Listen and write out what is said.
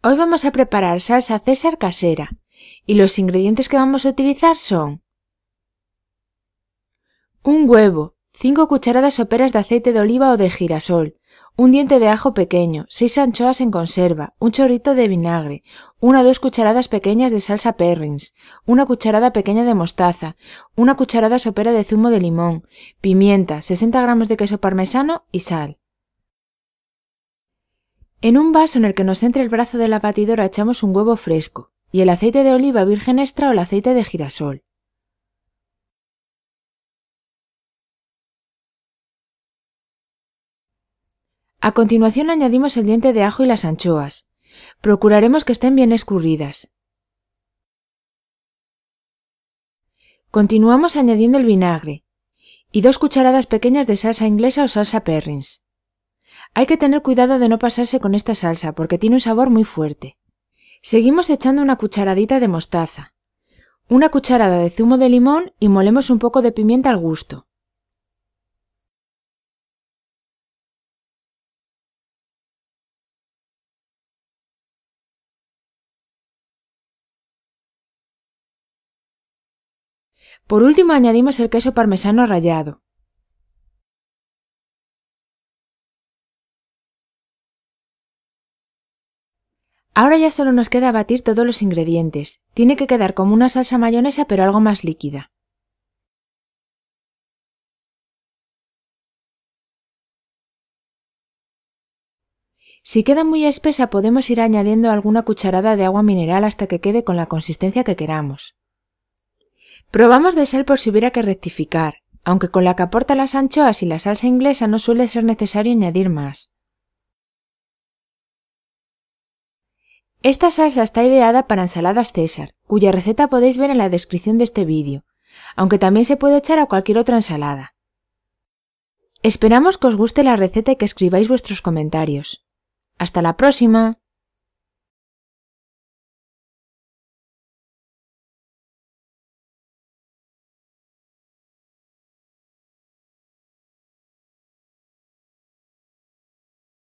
Hoy vamos a preparar salsa César casera y los ingredientes que vamos a utilizar son un huevo, 5 cucharadas soperas de aceite de oliva o de girasol, un diente de ajo pequeño, 6 anchoas en conserva, un chorrito de vinagre, 1 o dos cucharadas pequeñas de salsa perrins, una cucharada pequeña de mostaza, una cucharada sopera de zumo de limón, pimienta, 60 gramos de queso parmesano y sal. En un vaso en el que nos entre el brazo de la batidora echamos un huevo fresco y el aceite de oliva virgen extra o el aceite de girasol. A continuación añadimos el diente de ajo y las anchoas. Procuraremos que estén bien escurridas. Continuamos añadiendo el vinagre y dos cucharadas pequeñas de salsa inglesa o salsa perrins. Hay que tener cuidado de no pasarse con esta salsa porque tiene un sabor muy fuerte. Seguimos echando una cucharadita de mostaza, una cucharada de zumo de limón y molemos un poco de pimienta al gusto. Por último añadimos el queso parmesano rallado. Ahora ya solo nos queda batir todos los ingredientes. Tiene que quedar como una salsa mayonesa pero algo más líquida. Si queda muy espesa podemos ir añadiendo alguna cucharada de agua mineral hasta que quede con la consistencia que queramos. Probamos de sal por si hubiera que rectificar, aunque con la que aporta las anchoas y la salsa inglesa no suele ser necesario añadir más. Esta salsa está ideada para ensaladas César, cuya receta podéis ver en la descripción de este vídeo, aunque también se puede echar a cualquier otra ensalada. Esperamos que os guste la receta y que escribáis vuestros comentarios. ¡Hasta la próxima!